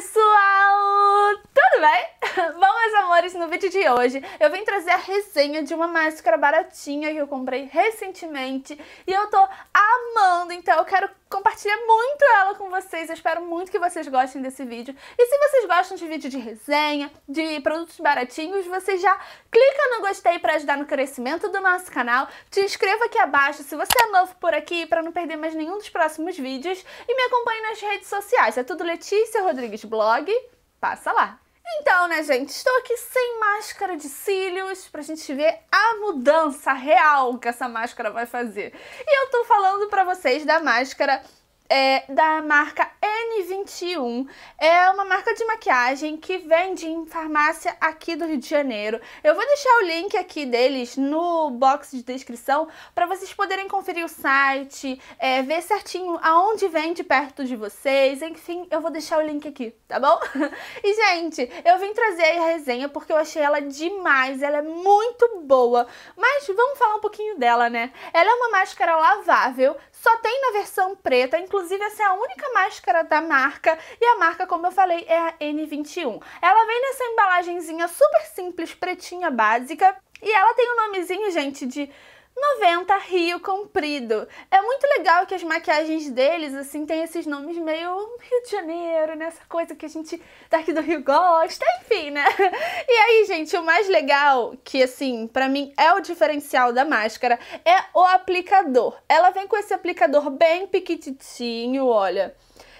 pessoal! Tudo bem? amores, no vídeo de hoje eu vim trazer a resenha de uma máscara baratinha que eu comprei recentemente e eu tô amando, então eu quero compartilhar muito ela com vocês, eu espero muito que vocês gostem desse vídeo. E se vocês gostam de vídeo de resenha, de produtos baratinhos, você já clica no gostei para ajudar no crescimento do nosso canal, te inscreva aqui abaixo se você é novo por aqui para não perder mais nenhum dos próximos vídeos e me acompanhe nas redes sociais, é tudo Letícia Rodrigues Blog, passa lá! Então, né, gente, estou aqui sem máscara de cílios pra gente ver a mudança real que essa máscara vai fazer. E eu tô falando pra vocês da máscara é, da marca N21. É uma marca de maquiagem que vende em farmácia aqui do Rio de Janeiro. Eu vou deixar o link aqui deles no box de descrição para vocês poderem conferir o site, é, ver certinho aonde vende perto de vocês. Enfim, eu vou deixar o link aqui, tá bom? E, gente, eu vim trazer a resenha porque eu achei ela demais. Ela é muito boa. Mas vamos falar um pouquinho dela, né? Ela é uma máscara lavável só tem na versão preta, inclusive essa é a única máscara da marca e a marca, como eu falei, é a N21. Ela vem nessa embalagenzinha super simples, pretinha básica, e ela tem o um nomezinho, gente, de 90 Rio Comprido. É muito legal que as maquiagens deles, assim, tem esses nomes meio Rio de Janeiro, nessa né? coisa que a gente daqui do Rio gosta, enfim, né? E aí, gente, o mais legal, que assim, para mim é o diferencial da máscara, é o aplicador. Ela vem com esse aplicador bem piquititinho, olha.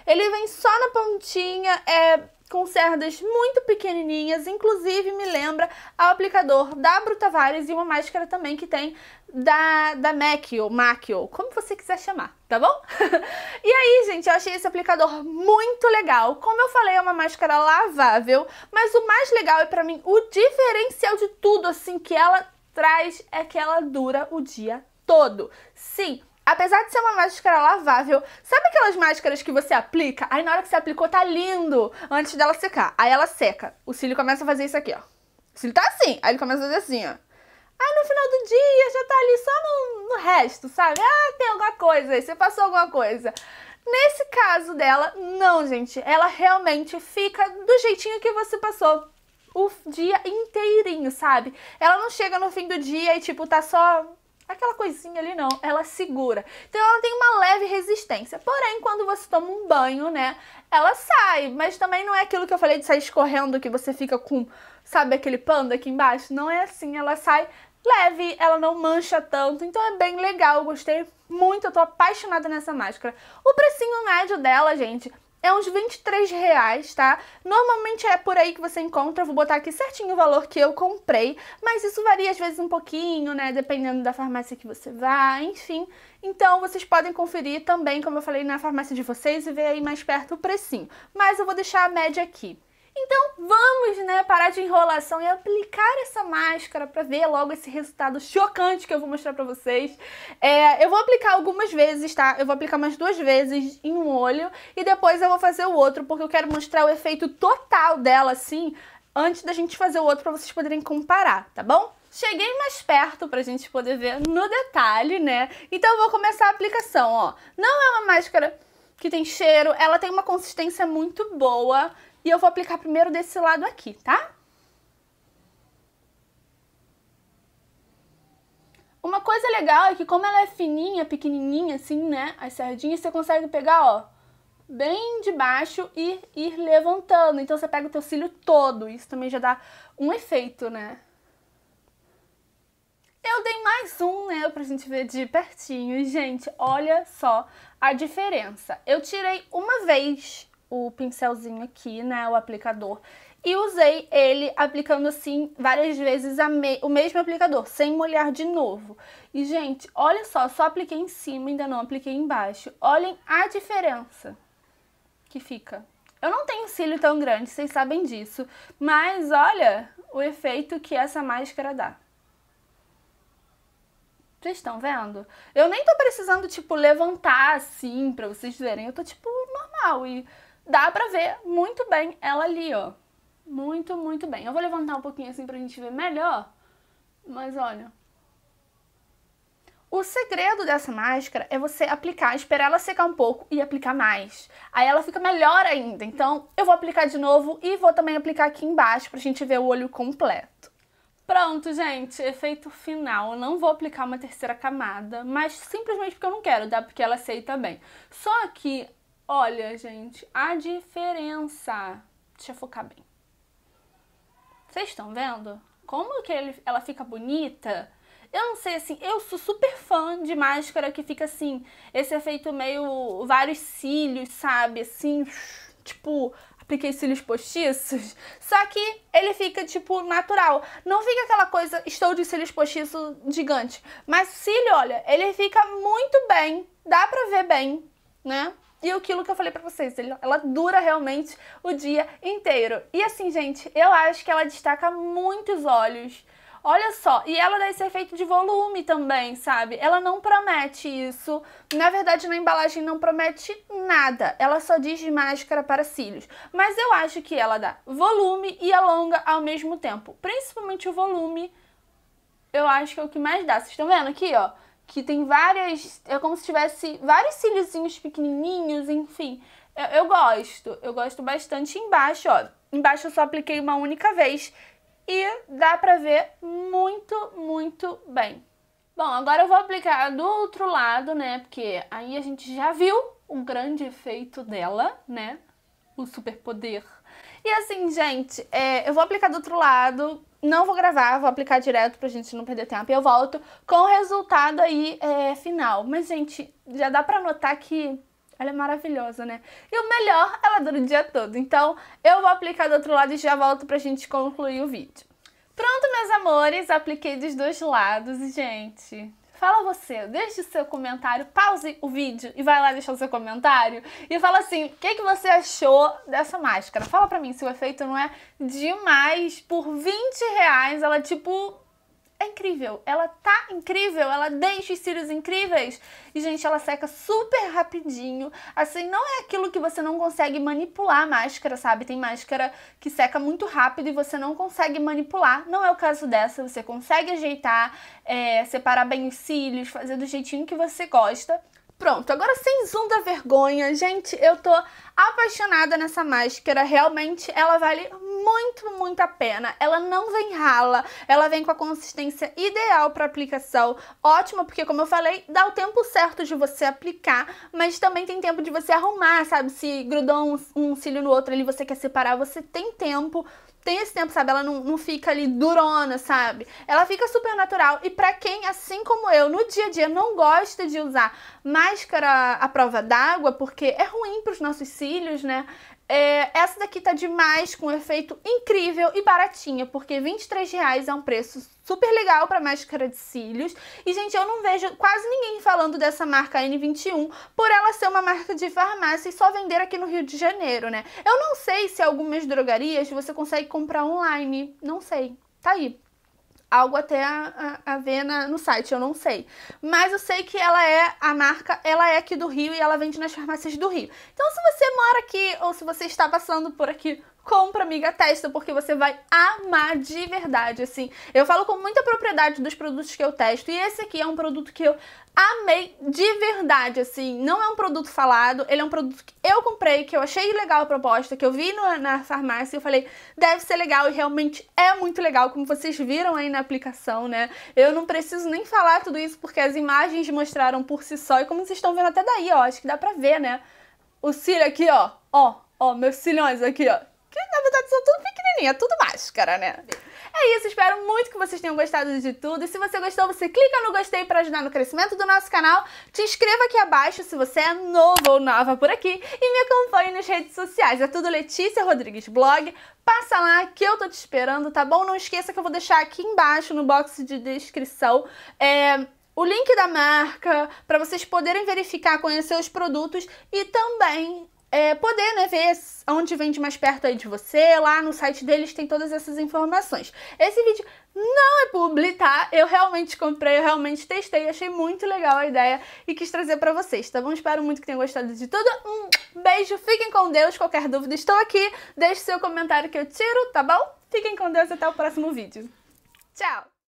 Ele vem só na pontinha, é com cerdas muito pequenininhas, inclusive me lembra o aplicador da Brutavares e uma máscara também que tem da, da MAC ou MAC ou como você quiser chamar, tá bom? e aí, gente, eu achei esse aplicador muito legal. Como eu falei, é uma máscara lavável, mas o mais legal é para mim o diferencial de tudo assim que ela traz é que ela dura o dia todo. Sim, Apesar de ser uma máscara lavável, sabe aquelas máscaras que você aplica? Aí na hora que você aplicou tá lindo antes dela secar. Aí ela seca. O cílio começa a fazer isso aqui, ó. O cílio tá assim. Aí ele começa a fazer assim, ó. Aí no final do dia já tá ali só no, no resto, sabe? Ah, tem alguma coisa aí, você passou alguma coisa. Nesse caso dela, não, gente. Ela realmente fica do jeitinho que você passou o dia inteirinho, sabe? Ela não chega no fim do dia e, tipo, tá só aquela coisinha ali não, ela segura. Então ela tem uma leve resistência. Porém, quando você toma um banho, né, ela sai. Mas também não é aquilo que eu falei de sair escorrendo, que você fica com, sabe, aquele pano aqui embaixo. Não é assim, ela sai leve, ela não mancha tanto, então é bem legal, eu gostei muito, eu tô apaixonada nessa máscara. O precinho médio dela, gente, é uns 23 reais, tá? Normalmente é por aí que você encontra, vou botar aqui certinho o valor que eu comprei, mas isso varia às vezes um pouquinho, né, dependendo da farmácia que você vá, enfim. Então vocês podem conferir também, como eu falei, na farmácia de vocês e ver aí mais perto o precinho. Mas eu vou deixar a média aqui. Então vamos, né, parar de enrolação e aplicar essa máscara para ver logo esse resultado chocante que eu vou mostrar para vocês. É, eu vou aplicar algumas vezes, tá? Eu vou aplicar mais duas vezes em um olho e depois eu vou fazer o outro porque eu quero mostrar o efeito total dela, assim, antes da gente fazer o outro para vocês poderem comparar, tá bom? Cheguei mais perto pra gente poder ver no detalhe, né? Então eu vou começar a aplicação, ó. Não é uma máscara que tem cheiro, ela tem uma consistência muito boa, e eu vou aplicar primeiro desse lado aqui, tá? Uma coisa legal é que como ela é fininha, pequenininha assim, né, as sardinhas, você consegue pegar, ó, bem de baixo e ir levantando. Então você pega o teu cílio todo, isso também já dá um efeito, né? Eu dei mais um, né, pra gente ver de pertinho. E, gente, olha só a diferença. Eu tirei uma vez o pincelzinho aqui, né, o aplicador. E usei ele aplicando assim várias vezes me o mesmo aplicador, sem molhar de novo. E, gente, olha só, só apliquei em cima, ainda não apliquei embaixo. Olhem a diferença que fica. Eu não tenho cílio tão grande, vocês sabem disso. Mas olha o efeito que essa máscara dá. Vocês estão vendo? Eu nem tô precisando, tipo, levantar assim pra vocês verem. Eu tô, tipo, normal e dá pra ver muito bem ela ali, ó. Muito, muito bem. Eu vou levantar um pouquinho assim pra gente ver melhor, mas olha. O segredo dessa máscara é você aplicar, esperar ela secar um pouco e aplicar mais. Aí ela fica melhor ainda. Então, eu vou aplicar de novo e vou também aplicar aqui embaixo pra gente ver o olho completo. Pronto, gente, efeito final. Eu não vou aplicar uma terceira camada, mas simplesmente porque eu não quero, dá tá? porque ela aceita bem. Só que Olha, gente, a diferença. Deixa eu focar bem. Vocês estão vendo? Como que ele, ela fica bonita? Eu não sei, assim, eu sou super fã de máscara que fica assim, esse efeito meio vários cílios, sabe? Assim, tipo, apliquei cílios postiços. Só que ele fica, tipo, natural. Não fica aquela coisa, estou de cílios postiços gigante. Mas o cílio, olha, ele fica muito bem, dá pra ver bem, né? E aquilo que eu falei pra vocês, ela dura realmente o dia inteiro. E assim, gente, eu acho que ela destaca muitos olhos. Olha só, e ela dá esse efeito de volume também, sabe? Ela não promete isso. Na verdade, na embalagem não promete nada. Ela só diz máscara para cílios. Mas eu acho que ela dá volume e alonga ao mesmo tempo. Principalmente o volume, eu acho que é o que mais dá. Vocês estão vendo aqui, ó? que tem várias. É como se tivesse vários cíliozinhos pequenininhos, enfim. Eu, eu, gosto, eu gosto bastante embaixo, ó. Embaixo eu só apliquei uma única vez e dá pra ver muito, muito bem. Bom, agora eu vou aplicar do outro lado, né? Porque aí a gente já viu o grande efeito dela, né? O superpoder. E assim, gente, é, eu vou aplicar do outro lado não vou gravar, vou aplicar direto pra gente não perder tempo e eu volto com o resultado aí é, final. Mas, gente, já dá pra notar que ela é maravilhosa, né? E o melhor, ela dura o dia todo. Então, eu vou aplicar do outro lado e já volto pra gente concluir o vídeo. Pronto, meus amores, apliquei dos dois lados e, gente, Fala você, deixe seu comentário, pause o vídeo e vai lá deixar o seu comentário e fala assim, o que, que você achou dessa máscara? Fala pra mim se o efeito não é demais. Por 20 reais ela tipo é incrível. Ela tá incrível, ela deixa os cílios incríveis. E, gente, ela seca super rapidinho. Assim, não é aquilo que você não consegue manipular a máscara, sabe? Tem máscara que seca muito rápido e você não consegue manipular. Não é o caso dessa. Você consegue ajeitar, é, separar bem os cílios, fazer do jeitinho que você gosta. Pronto, agora sem zoom da vergonha, gente, eu tô apaixonada nessa máscara, realmente ela vale muito, muito a pena. Ela não vem rala, ela vem com a consistência ideal para aplicação, ótima porque como eu falei, dá o tempo certo de você aplicar, mas também tem tempo de você arrumar, sabe? Se grudou um, um cílio no outro ali, você quer separar, você tem tempo tem esse tempo, sabe? Ela não, não fica ali durona, sabe? Ela fica super natural. E para quem, assim como eu, no dia a dia não gosta de usar máscara à prova d'água, porque é ruim para os nossos cílios, né? É, essa daqui tá demais, com um efeito incrível e baratinha, porque 23 reais é um preço super legal para máscara de cílios. E, gente, eu não vejo quase ninguém falando dessa marca N21 por ela ser uma marca de farmácia e só vender aqui no Rio de Janeiro, né? Eu não sei se algumas drogarias você consegue comprar online, não sei. Tá aí algo até a, a, a ver na, no site, eu não sei. Mas eu sei que ela é a marca, ela é aqui do Rio e ela vende nas farmácias do Rio. Então, se você mora aqui ou se você está passando por aqui compra, amiga, testa, porque você vai amar de verdade, assim. Eu falo com muita propriedade dos produtos que eu testo, e esse aqui é um produto que eu amei de verdade, assim. Não é um produto falado, ele é um produto que eu comprei, que eu achei legal a proposta, que eu vi no, na farmácia e eu falei, deve ser legal, e realmente é muito legal, como vocês viram aí na aplicação, né? Eu não preciso nem falar tudo isso, porque as imagens mostraram por si só, e como vocês estão vendo até daí, ó, acho que dá pra ver, né? O cílio aqui, ó, ó, ó, meus cílios aqui, ó, que na verdade são tudo pequenininha, tudo máscara, né? É isso, espero muito que vocês tenham gostado de tudo. E se você gostou, você clica no gostei para ajudar no crescimento do nosso canal. Te inscreva aqui abaixo se você é novo ou nova por aqui. E me acompanhe nas redes sociais. É tudo Letícia Rodrigues Blog. Passa lá que eu tô te esperando, tá bom? Não esqueça que eu vou deixar aqui embaixo no box de descrição. É o link da marca para vocês poderem verificar, conhecer os produtos e também é, poder né, ver onde vende mais perto aí de você. Lá no site deles tem todas essas informações. Esse vídeo não é publi, tá? Eu realmente comprei, eu realmente testei, achei muito legal a ideia e quis trazer pra vocês, tá bom? Espero muito que tenham gostado de tudo. Um beijo, fiquem com Deus. Qualquer dúvida, estou aqui. Deixe seu comentário que eu tiro, tá bom? Fiquem com Deus até o próximo vídeo. Tchau!